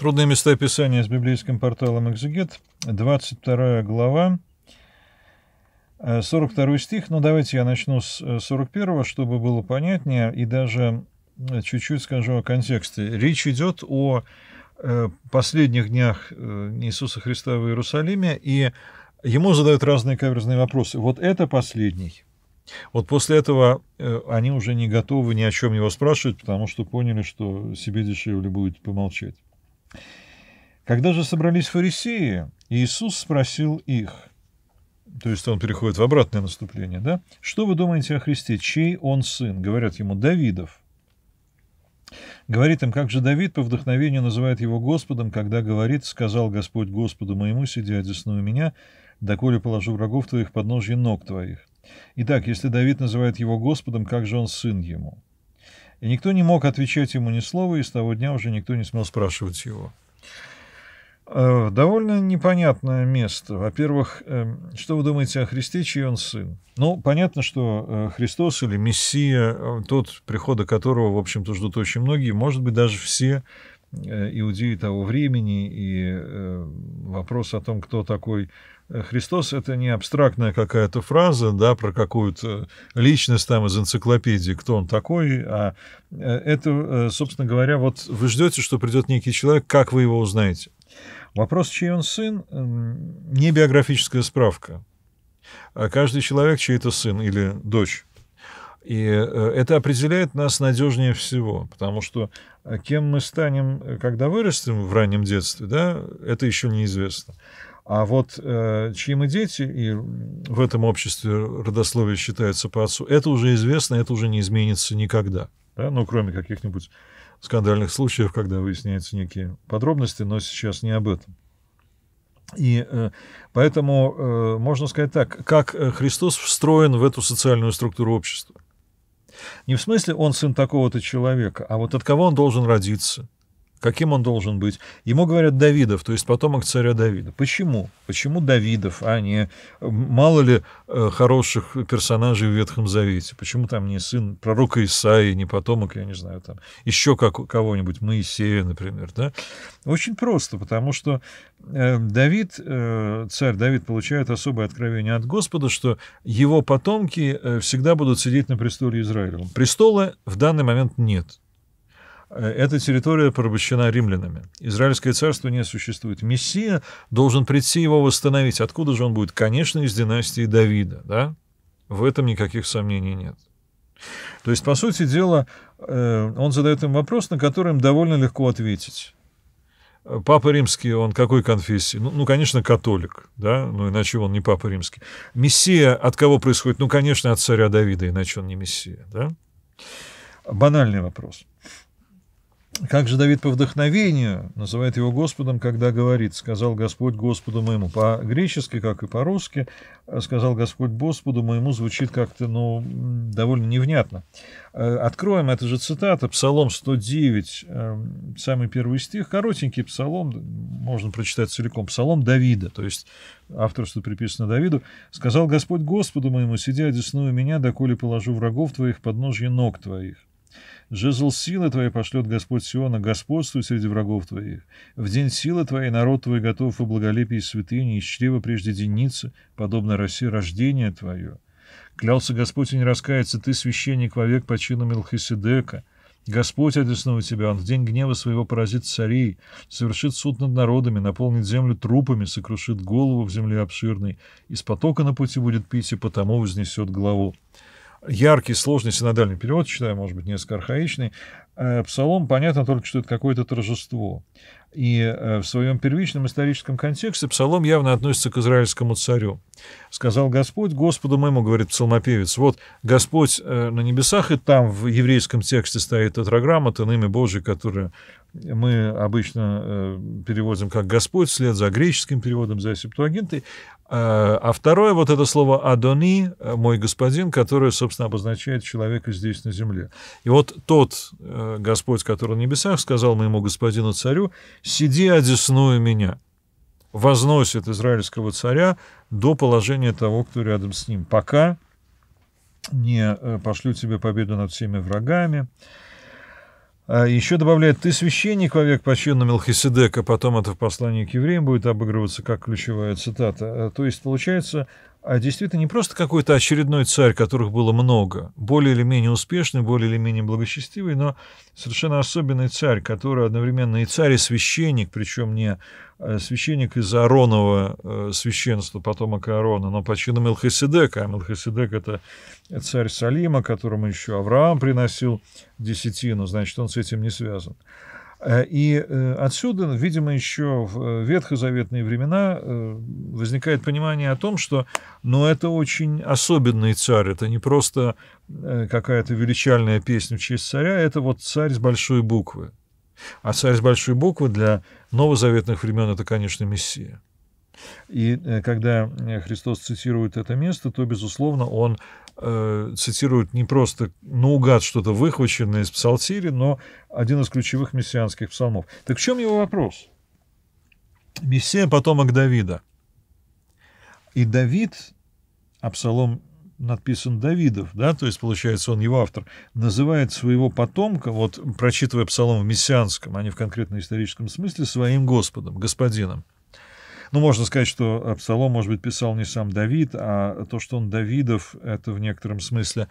Трудные места описания с библейским порталом «Экзегет», 22 глава, 42 э, стих. Но ну, давайте я начну с 41, э, чтобы было понятнее, и даже э, чуть-чуть скажу о контексте. Речь идет о последних днях Иисуса Христа в Иерусалиме, и ему задают разные каверзные вопросы. Вот это последний. Вот после этого они уже не готовы ни о чем его спрашивать, потому что поняли, что себе дешевле будет помолчать. Когда же собрались фарисеи, Иисус спросил их, то есть он переходит в обратное наступление, да? Что вы думаете о Христе? Чей он сын? Говорят ему, Давидов. Говорит им, как же Давид по вдохновению называет его Господом, когда говорит, сказал Господь Господу моему, сидя одесную меня, доколе положу врагов твоих под ножи ног твоих. Итак, если Давид называет его Господом, как же он сын ему? И никто не мог отвечать ему ни слова, и с того дня уже никто не смел спрашивать его. Э, довольно непонятное место. Во-первых, э, что вы думаете о Христе, чей он сын? Ну, понятно, что э, Христос или Мессия, тот, прихода которого, в общем-то, ждут очень многие, может быть, даже все иудеи того времени, и вопрос о том, кто такой Э, Христос — это не абстрактная какая-то фраза, да, про какую-то личность там из энциклопедии, кто он такой, а э, это, э, собственно говоря, вот вы ждете, что придет некий человек, как вы его узнаете? Вопрос, чей он сын, не биографическая справка. а Каждый человек чей-то сын или дочь. И это определяет нас надежнее всего, потому что кем мы станем, когда вырастем в раннем детстве, да, это еще неизвестно. А вот э, чьи мы дети, и в этом обществе родословие считается по отцу, это уже известно, это уже не изменится никогда. Да? Ну, кроме каких-нибудь скандальных случаев, когда выясняются некие подробности, но сейчас не об этом. И э, поэтому э, можно сказать так, как э, Христос встроен в эту социальную структуру общества. Не в смысле он сын такого-то человека, а вот от кого он должен родиться – каким он должен быть. Ему говорят Давидов, то есть потомок царя Давида. Почему? Почему Давидов, а не мало ли э, хороших персонажей в Ветхом Завете? Почему там не сын пророка Исаии, не потомок, я не знаю, там еще как, кого-нибудь, Моисея, например, да? Очень просто, потому что э, Давид, э, царь Давид получает особое откровение от Господа, что его потомки всегда будут сидеть на престоле Израиля. Престола в данный момент нет. Э, эта территория порабощена римлянами. Израильское царство не существует. Мессия должен прийти его восстановить. Откуда же он будет? Конечно, из династии Давида. Да? В этом никаких сомнений нет. То есть, по сути дела, э, он задает им вопрос, на который им довольно легко ответить. Э, папа Римский, он какой конфессии? Ну, ну, конечно, католик, да, ну, иначе он не Папа Римский. Мессия от кого происходит? Ну, конечно, от царя Давида, иначе он не Мессия, да? Банальный вопрос. Как же Давид по вдохновению называет его Господом, когда говорит, «Сказал Господь Господу моему». По-гречески, как и по-русски, «Сказал Господь Господу моему» звучит как-то, ну, довольно невнятно. Э, откроем, это же цитата, Псалом 109, э, самый первый стих, коротенький псалом, можно прочитать целиком, Псалом Давида, то есть авторство приписано Давиду. «Сказал Господь Господу моему, сидя одесную меня, доколе положу врагов твоих под ножи ног твоих». Жезл силы твоей пошлет Господь Сиона, господствуй среди врагов твоих. В день силы твоей народ твой готов и благолепие и святыни, и чрево прежде деницы, подобно росе рождение твое. Клялся Господь и не раскается, ты священник вовек по чину Мелхиседека. Господь одесную тебя, он в день гнева своего поразит царей, совершит суд над народами, наполнит землю трупами, сокрушит голову в земле обширной, из потока на пути будет пить и потому вознесет главу яркий, сложный синодальный перевод, считаю, может быть, несколько архаичный. Э, псалом, понятно только, что это какое-то торжество. И э, в своем первичном историческом контексте псалом явно относится к израильскому царю. «Сказал Господь Господу моему», — говорит псалмопевец. Вот Господь э, на небесах, и там в еврейском тексте стоит тетраграмма, иными Божий, которая мы обычно э, переводим как «Господь» вслед за греческим переводом, за септуагинтой. Э, а второе вот это слово «адони», э, «мой господин», которое, собственно, обозначает человека здесь на земле. И вот тот Господь, который на небесах, сказал моему господину царю «Сиди одесную меня» возносит израильского царя до положения того, кто рядом с ним. Пока не пошлю тебе победу над всеми врагами, а еще добавляет, ты священник во век почину Мелхиседека, потом это в послании к евреям будет обыгрываться как ключевая цитата. Э, то есть получается, а действительно не просто какой-то очередной царь, которых было много, более или менее успешный, более или менее благочестивый, но совершенно особенный царь, который одновременно и царь, и священник, причем не э, священник из Ааронова э, священства, потомок Аарона, но по чину Мелхиседека. А Мелхиседек — это царь Салима, которому еще Авраам приносил десятину, значит, он с этим не связан. Э, и э, отсюда, видимо, еще в э, ветхозаветные времена возникает понимание о том, что ну, это очень особенный царь, это не просто какая-то величальная песня в честь царя, это вот царь с большой буквы. А царь с большой буквы для новозаветных времен – это, конечно, Мессия. И когда Христос цитирует это место, то, безусловно, он Э, цитируют не просто наугад ну, что-то выхваченное из псалтири, но один из ключевых мессианских псалмов. Так в чем его вопрос? Мессия – потомок Давида. И Давид, а псалом надписан Давидов, да, то есть, получается, он его автор, называет своего потомка, вот прочитывая псалом в мессианском, а не в конкретно историческом смысле, своим Господом, Господином. Ну, можно сказать, что псалом, может быть, писал не сам Давид, а то, что он Давидов, это в некотором смысле,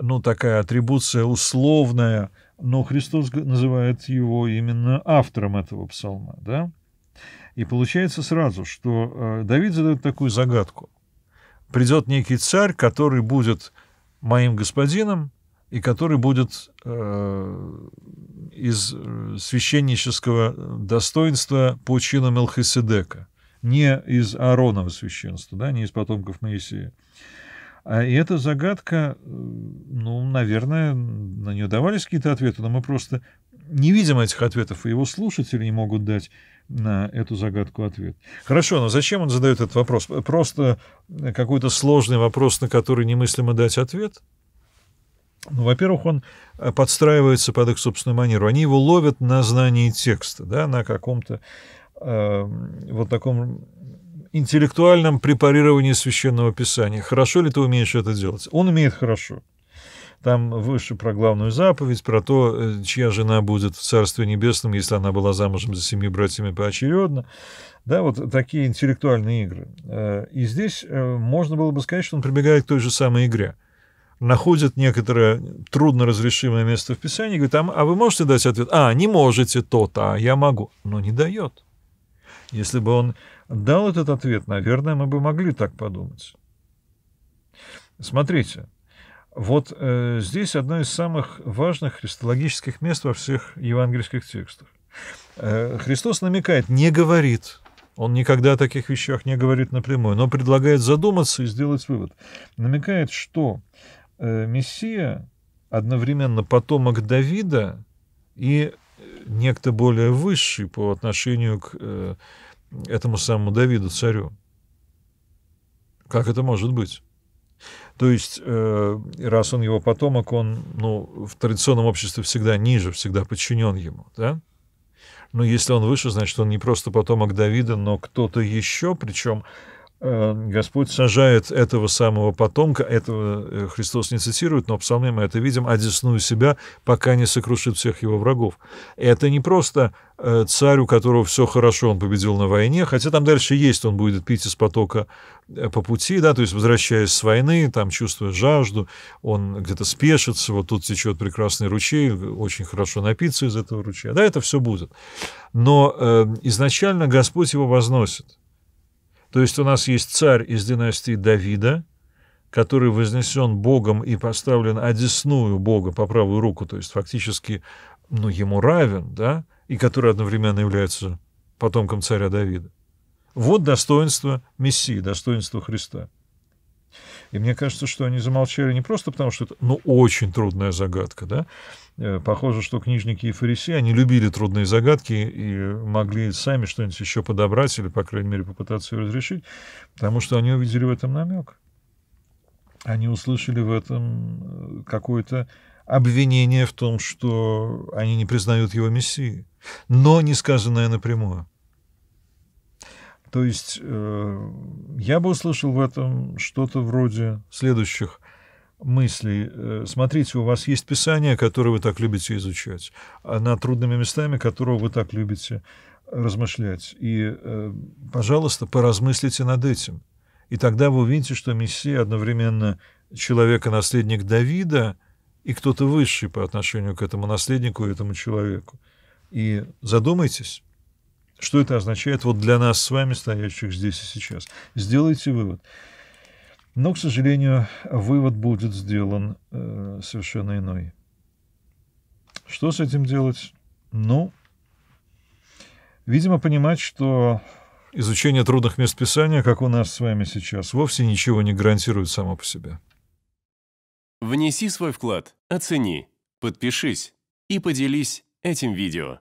ну, такая атрибуция условная, но Христос называет его именно автором этого псалма, да? И получается сразу, что э, Давид задает такую загадку. Придет некий царь, который будет моим господином, и который будет э, из э, священнического достоинства по чину Мелхиседека не из Ааронова священства, да, не из потомков Моисея. А, и эта загадка, э, ну, наверное, на нее давались какие-то ответы, но мы просто не видим этих ответов, и его слушатели не могут дать на эту загадку ответ. Хорошо, но зачем он задает этот вопрос? Просто какой-то сложный вопрос, на который немыслимо дать ответ? Ну, во-первых, он подстраивается под их собственную манеру. Они его ловят на знании текста, да, на каком-то Эм, вот таком интеллектуальном препарировании священного писания. Хорошо ли ты умеешь это делать? Он умеет хорошо. Там выше про главную заповедь, про то, э, чья жена будет в Царстве Небесном, если она была замужем за семью братьями поочередно. Да, вот такие интеллектуальные игры. Э, и здесь э, можно было бы сказать, что он прибегает к той же самой игре. Находит некоторое трудно разрешимое место в Писании, говорит, «А, а вы можете дать ответ? А, не можете то-то, а я могу. Но не дает. Если бы он дал этот ответ, наверное, мы бы могли так подумать. Смотрите, вот э, здесь одно из самых важных христологических мест во всех евангельских текстах. Э, Христос намекает, не говорит, он никогда о таких вещах не говорит напрямую, но предлагает задуматься и сделать вывод. Намекает, что э, Мессия одновременно потомок Давида и некто более высший по отношению к э, этому самому Давиду, царю. Как это может быть? То есть, э, раз он его потомок, он ну, в традиционном обществе всегда ниже, всегда подчинен ему. Да? Но если он выше, значит, он не просто потомок Давида, но кто-то еще, причем Эм, Господь сажает этого самого потомка, этого э, Христос не цитирует, но псалме мы это видим, одесную себя, пока не сокрушит всех его врагов. Это не просто э, царь, у которого все хорошо, он победил на войне, хотя там дальше есть, он будет пить из потока э, по пути, да, то есть возвращаясь с войны, там чувствуя жажду, он где-то спешится, вот тут течет прекрасный ручей, очень хорошо напиться из этого ручья, да, это все будет. Но изначально Господь его возносит. То есть у нас есть царь из династии Давида, который вознесен Богом и поставлен одесную Бога по правую руку, то есть фактически ну, ему равен, да, и который одновременно является потомком царя Давида. Вот достоинство Мессии, достоинство Христа. И мне кажется, что они замолчали не просто потому, что это ну, очень трудная загадка, да, Э, похоже, что книжники и фарисеи, они любили трудные загадки и могли сами что-нибудь еще подобрать или, по крайней мере, попытаться ее разрешить, потому что они увидели в этом намек. Они услышали в этом э, какое-то обвинение в том, что они не признают его мессии, но не сказанное напрямую. То есть э, я бы услышал в этом что-то вроде следующих мысли. Э, смотрите, у вас есть Писание, которое вы так любите изучать, над трудными местами, которого вы так любите размышлять. И, э, пожалуйста, поразмыслите над этим. И тогда вы увидите, что Мессия одновременно человек и наследник Давида, и кто-то высший по отношению к этому наследнику и этому человеку. И задумайтесь, что это означает вот для нас с вами, стоящих здесь и сейчас. Сделайте вывод. Но, к сожалению, вывод будет сделан э, совершенно иной. Что с этим делать? Ну, видимо, понимать, что изучение трудных мест писания, как у нас с вами сейчас, вовсе ничего не гарантирует само по себе. Внеси свой вклад, оцени, подпишись и поделись этим видео.